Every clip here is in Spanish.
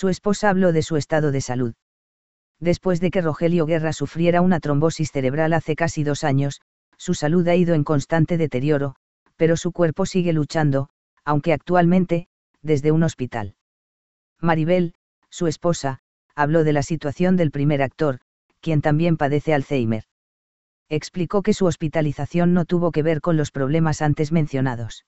Su esposa habló de su estado de salud. Después de que Rogelio Guerra sufriera una trombosis cerebral hace casi dos años, su salud ha ido en constante deterioro, pero su cuerpo sigue luchando, aunque actualmente, desde un hospital. Maribel, su esposa, habló de la situación del primer actor, quien también padece Alzheimer. Explicó que su hospitalización no tuvo que ver con los problemas antes mencionados.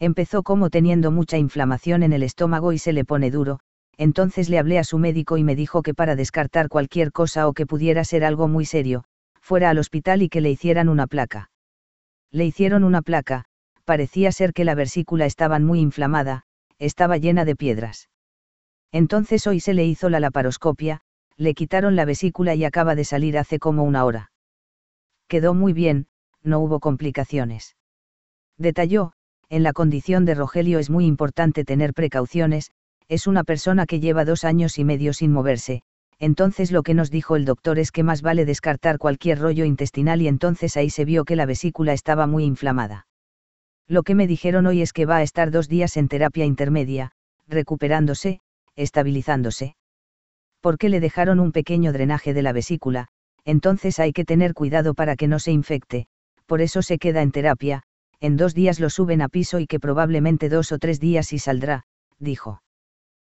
Empezó como teniendo mucha inflamación en el estómago y se le pone duro, entonces le hablé a su médico y me dijo que para descartar cualquier cosa o que pudiera ser algo muy serio, fuera al hospital y que le hicieran una placa. Le hicieron una placa, parecía ser que la versícula estaba muy inflamada, estaba llena de piedras. Entonces hoy se le hizo la laparoscopia, le quitaron la vesícula y acaba de salir hace como una hora. Quedó muy bien, no hubo complicaciones. Detalló, en la condición de Rogelio es muy importante tener precauciones, es una persona que lleva dos años y medio sin moverse, entonces lo que nos dijo el doctor es que más vale descartar cualquier rollo intestinal y entonces ahí se vio que la vesícula estaba muy inflamada. Lo que me dijeron hoy es que va a estar dos días en terapia intermedia, recuperándose, estabilizándose. Porque le dejaron un pequeño drenaje de la vesícula, entonces hay que tener cuidado para que no se infecte, por eso se queda en terapia, en dos días lo suben a piso y que probablemente dos o tres días y saldrá, dijo.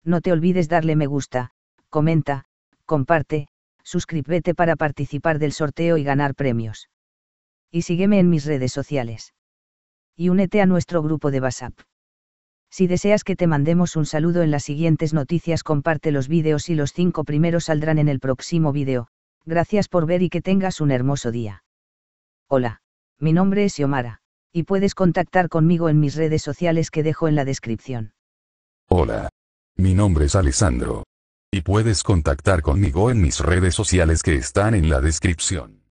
No te olvides darle me gusta, comenta, comparte, suscríbete para participar del sorteo y ganar premios. Y sígueme en mis redes sociales. Y únete a nuestro grupo de WhatsApp. Si deseas que te mandemos un saludo en las siguientes noticias, comparte los vídeos y los cinco primeros saldrán en el próximo vídeo. Gracias por ver y que tengas un hermoso día. Hola, mi nombre es Yomara, y puedes contactar conmigo en mis redes sociales que dejo en la descripción. Hola. Mi nombre es Alessandro. Y puedes contactar conmigo en mis redes sociales que están en la descripción.